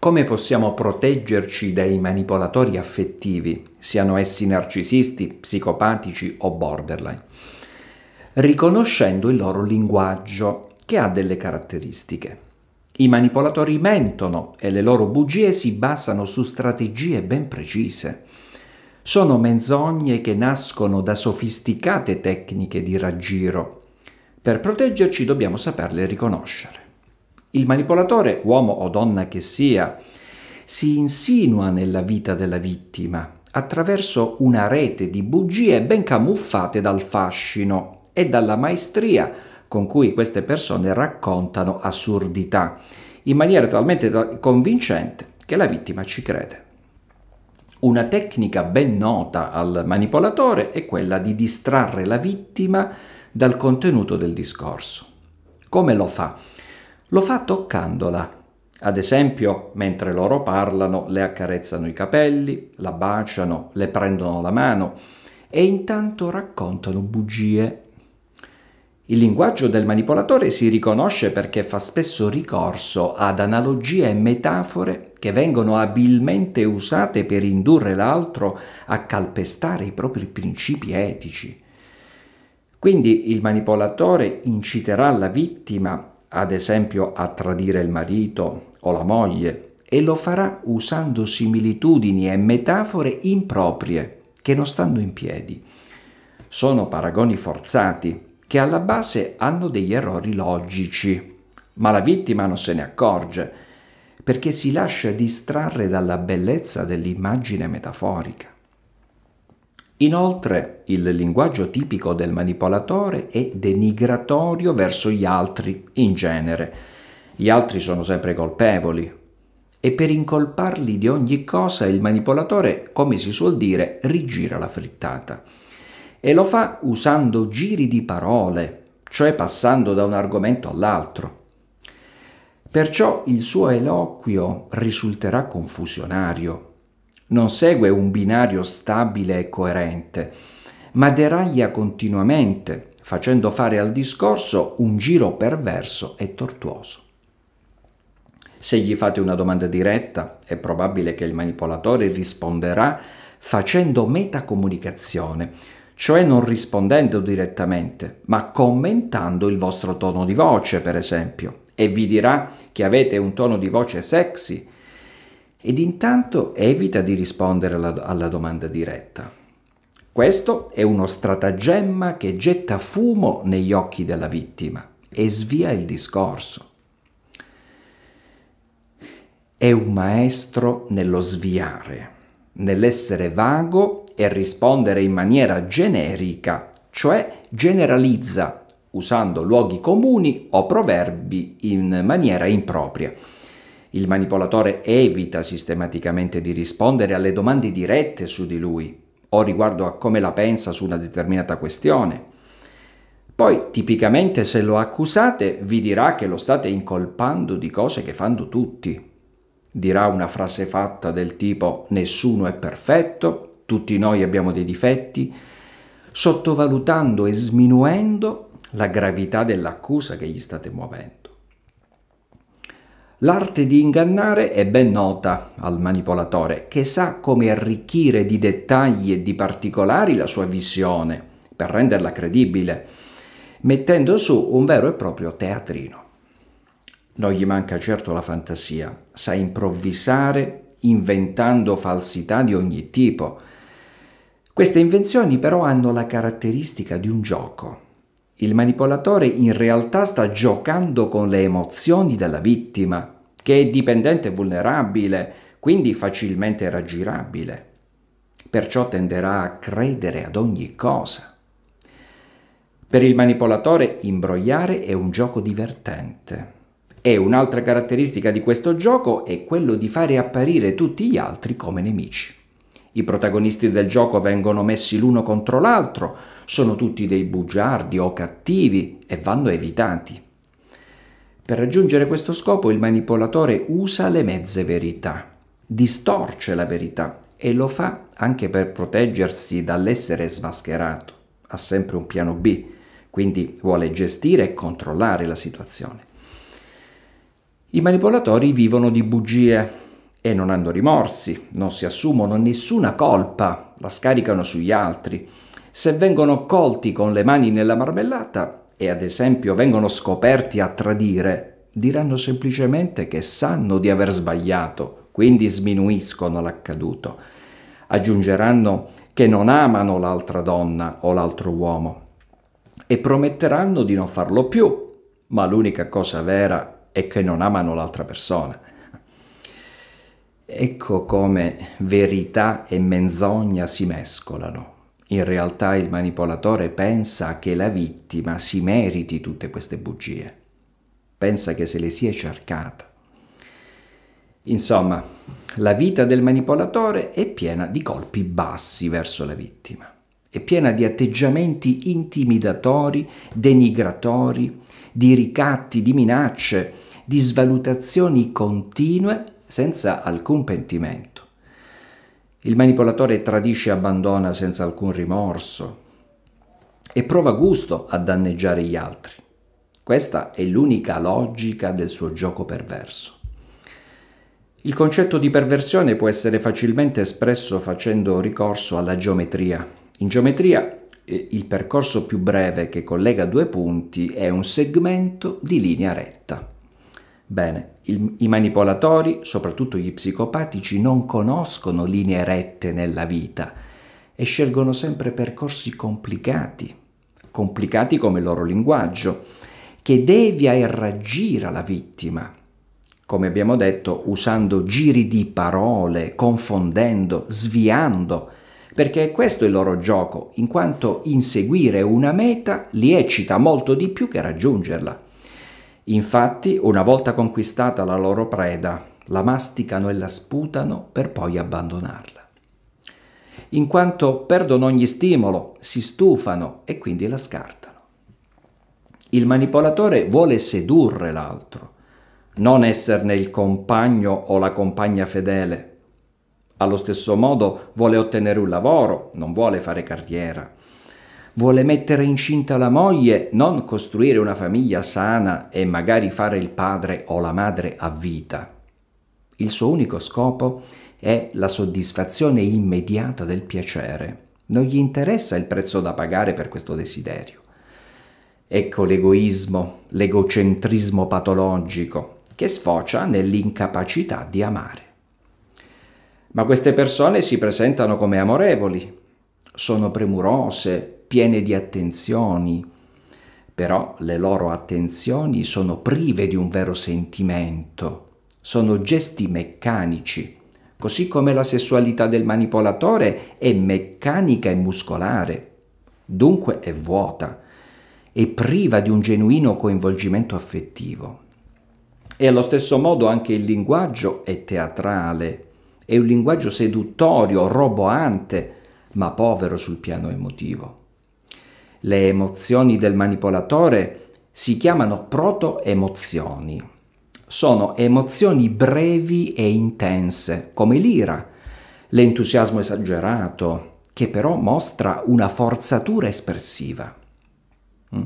Come possiamo proteggerci dai manipolatori affettivi, siano essi narcisisti, psicopatici o borderline? Riconoscendo il loro linguaggio, che ha delle caratteristiche. I manipolatori mentono e le loro bugie si basano su strategie ben precise. Sono menzogne che nascono da sofisticate tecniche di raggiro. Per proteggerci dobbiamo saperle riconoscere. Il manipolatore, uomo o donna che sia, si insinua nella vita della vittima attraverso una rete di bugie ben camuffate dal fascino e dalla maestria con cui queste persone raccontano assurdità, in maniera talmente convincente che la vittima ci crede. Una tecnica ben nota al manipolatore è quella di distrarre la vittima dal contenuto del discorso. Come lo fa? Lo fa toccandola. Ad esempio, mentre loro parlano, le accarezzano i capelli, la baciano, le prendono la mano e intanto raccontano bugie. Il linguaggio del manipolatore si riconosce perché fa spesso ricorso ad analogie e metafore che vengono abilmente usate per indurre l'altro a calpestare i propri principi etici. Quindi il manipolatore inciterà la vittima ad esempio a tradire il marito o la moglie, e lo farà usando similitudini e metafore improprie che non stanno in piedi. Sono paragoni forzati che alla base hanno degli errori logici, ma la vittima non se ne accorge perché si lascia distrarre dalla bellezza dell'immagine metaforica. Inoltre il linguaggio tipico del manipolatore è denigratorio verso gli altri in genere. Gli altri sono sempre colpevoli e per incolparli di ogni cosa il manipolatore, come si suol dire, rigira la frittata. E lo fa usando giri di parole, cioè passando da un argomento all'altro. Perciò il suo eloquio risulterà confusionario, non segue un binario stabile e coerente, ma deraglia continuamente, facendo fare al discorso un giro perverso e tortuoso. Se gli fate una domanda diretta, è probabile che il manipolatore risponderà facendo metacomunicazione, cioè non rispondendo direttamente, ma commentando il vostro tono di voce, per esempio, e vi dirà che avete un tono di voce sexy, ed intanto evita di rispondere alla, alla domanda diretta. Questo è uno stratagemma che getta fumo negli occhi della vittima e svia il discorso. È un maestro nello sviare, nell'essere vago e rispondere in maniera generica, cioè generalizza usando luoghi comuni o proverbi in maniera impropria. Il manipolatore evita sistematicamente di rispondere alle domande dirette su di lui o riguardo a come la pensa su una determinata questione. Poi, tipicamente, se lo accusate, vi dirà che lo state incolpando di cose che fanno tutti. Dirà una frase fatta del tipo nessuno è perfetto, tutti noi abbiamo dei difetti, sottovalutando e sminuendo la gravità dell'accusa che gli state muovendo. L'arte di ingannare è ben nota al manipolatore, che sa come arricchire di dettagli e di particolari la sua visione per renderla credibile, mettendo su un vero e proprio teatrino. Non gli manca certo la fantasia, sa improvvisare inventando falsità di ogni tipo. Queste invenzioni però hanno la caratteristica di un gioco, il manipolatore in realtà sta giocando con le emozioni della vittima, che è dipendente e vulnerabile, quindi facilmente raggirabile. Perciò tenderà a credere ad ogni cosa. Per il manipolatore imbrogliare è un gioco divertente. E un'altra caratteristica di questo gioco è quello di fare apparire tutti gli altri come nemici. I protagonisti del gioco vengono messi l'uno contro l'altro, sono tutti dei bugiardi o cattivi e vanno evitati. Per raggiungere questo scopo il manipolatore usa le mezze verità, distorce la verità e lo fa anche per proteggersi dall'essere smascherato. Ha sempre un piano B, quindi vuole gestire e controllare la situazione. I manipolatori vivono di bugie, e non hanno rimorsi, non si assumono nessuna colpa, la scaricano sugli altri. Se vengono colti con le mani nella marmellata e ad esempio vengono scoperti a tradire, diranno semplicemente che sanno di aver sbagliato, quindi sminuiscono l'accaduto. Aggiungeranno che non amano l'altra donna o l'altro uomo e prometteranno di non farlo più, ma l'unica cosa vera è che non amano l'altra persona. Ecco come verità e menzogna si mescolano. In realtà il manipolatore pensa che la vittima si meriti tutte queste bugie, pensa che se le sia cercata. Insomma, la vita del manipolatore è piena di colpi bassi verso la vittima, è piena di atteggiamenti intimidatori, denigratori, di ricatti, di minacce, di svalutazioni continue senza alcun pentimento. Il manipolatore tradisce e abbandona senza alcun rimorso e prova gusto a danneggiare gli altri. Questa è l'unica logica del suo gioco perverso. Il concetto di perversione può essere facilmente espresso facendo ricorso alla geometria. In geometria eh, il percorso più breve che collega due punti è un segmento di linea retta. Bene, il, i manipolatori, soprattutto gli psicopatici, non conoscono linee rette nella vita e scelgono sempre percorsi complicati, complicati come il loro linguaggio, che devia e raggira la vittima, come abbiamo detto, usando giri di parole, confondendo, sviando, perché questo è il loro gioco, in quanto inseguire una meta li eccita molto di più che raggiungerla. Infatti, una volta conquistata la loro preda, la masticano e la sputano per poi abbandonarla. In quanto perdono ogni stimolo, si stufano e quindi la scartano. Il manipolatore vuole sedurre l'altro, non esserne il compagno o la compagna fedele. Allo stesso modo vuole ottenere un lavoro, non vuole fare carriera vuole mettere incinta la moglie, non costruire una famiglia sana e magari fare il padre o la madre a vita. Il suo unico scopo è la soddisfazione immediata del piacere. Non gli interessa il prezzo da pagare per questo desiderio. Ecco l'egoismo, l'egocentrismo patologico, che sfocia nell'incapacità di amare. Ma queste persone si presentano come amorevoli, sono premurose, piene di attenzioni, però le loro attenzioni sono prive di un vero sentimento, sono gesti meccanici, così come la sessualità del manipolatore è meccanica e muscolare, dunque è vuota, è priva di un genuino coinvolgimento affettivo. E allo stesso modo anche il linguaggio è teatrale, è un linguaggio seduttorio, roboante, ma povero sul piano emotivo. Le emozioni del manipolatore si chiamano proto-emozioni. Sono emozioni brevi e intense, come l'ira, l'entusiasmo esagerato, che però mostra una forzatura espressiva. Mm?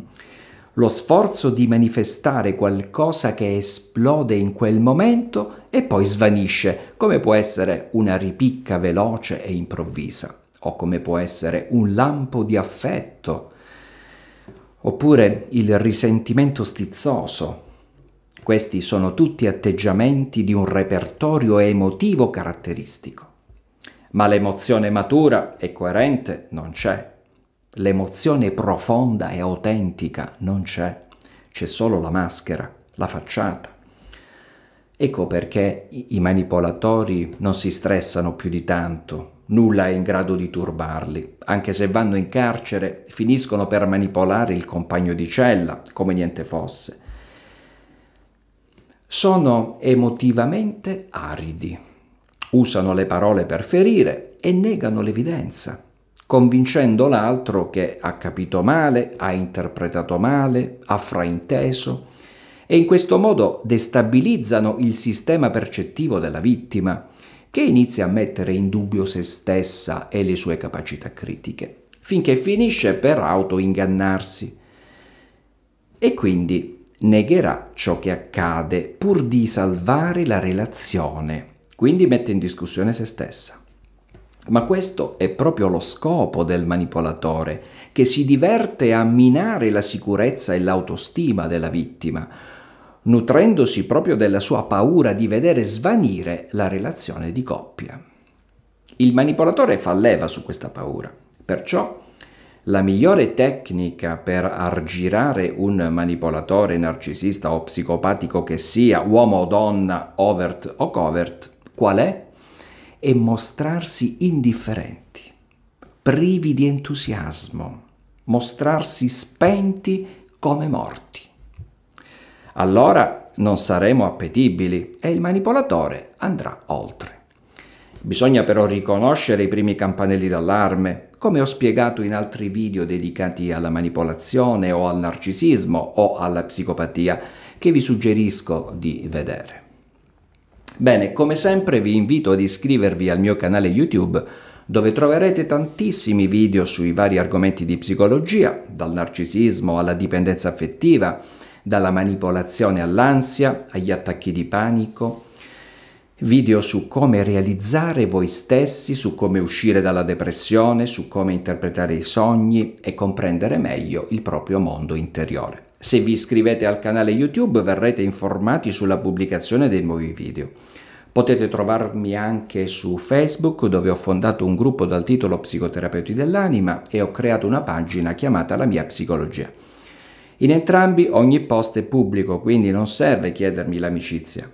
Lo sforzo di manifestare qualcosa che esplode in quel momento e poi svanisce, come può essere una ripicca veloce e improvvisa, o come può essere un lampo di affetto oppure il risentimento stizzoso. Questi sono tutti atteggiamenti di un repertorio emotivo caratteristico. Ma l'emozione matura e coerente non c'è. L'emozione profonda e autentica non c'è. C'è solo la maschera, la facciata. Ecco perché i manipolatori non si stressano più di tanto, nulla è in grado di turbarli. Anche se vanno in carcere, finiscono per manipolare il compagno di cella, come niente fosse. Sono emotivamente aridi, usano le parole per ferire e negano l'evidenza, convincendo l'altro che ha capito male, ha interpretato male, ha frainteso e in questo modo destabilizzano il sistema percettivo della vittima che inizia a mettere in dubbio se stessa e le sue capacità critiche, finché finisce per autoingannarsi. E quindi negherà ciò che accade pur di salvare la relazione, quindi mette in discussione se stessa. Ma questo è proprio lo scopo del manipolatore, che si diverte a minare la sicurezza e l'autostima della vittima, nutrendosi proprio della sua paura di vedere svanire la relazione di coppia. Il manipolatore fa leva su questa paura, perciò la migliore tecnica per argirare un manipolatore narcisista o psicopatico che sia, uomo o donna, overt o covert, qual è? È mostrarsi indifferenti, privi di entusiasmo, mostrarsi spenti come morti allora non saremo appetibili e il manipolatore andrà oltre. Bisogna però riconoscere i primi campanelli d'allarme, come ho spiegato in altri video dedicati alla manipolazione o al narcisismo o alla psicopatia, che vi suggerisco di vedere. Bene, come sempre vi invito ad iscrivervi al mio canale YouTube dove troverete tantissimi video sui vari argomenti di psicologia, dal narcisismo alla dipendenza affettiva, dalla manipolazione all'ansia, agli attacchi di panico, video su come realizzare voi stessi, su come uscire dalla depressione, su come interpretare i sogni e comprendere meglio il proprio mondo interiore. Se vi iscrivete al canale YouTube verrete informati sulla pubblicazione dei nuovi video. Potete trovarmi anche su Facebook dove ho fondato un gruppo dal titolo Psicoterapeuti dell'anima e ho creato una pagina chiamata La mia psicologia. In entrambi ogni post è pubblico, quindi non serve chiedermi l'amicizia.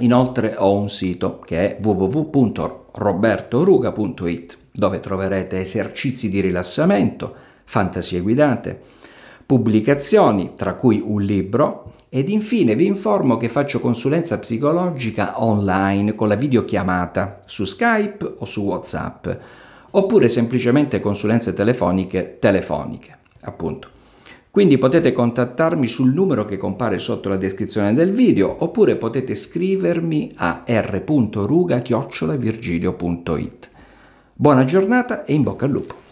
Inoltre ho un sito che è www.robertoruga.it dove troverete esercizi di rilassamento, fantasie guidate, pubblicazioni, tra cui un libro, ed infine vi informo che faccio consulenza psicologica online con la videochiamata su Skype o su WhatsApp, oppure semplicemente consulenze telefoniche telefoniche, appunto. Quindi potete contattarmi sul numero che compare sotto la descrizione del video oppure potete scrivermi a r.ruga.virgilio.it. Buona giornata e in bocca al lupo!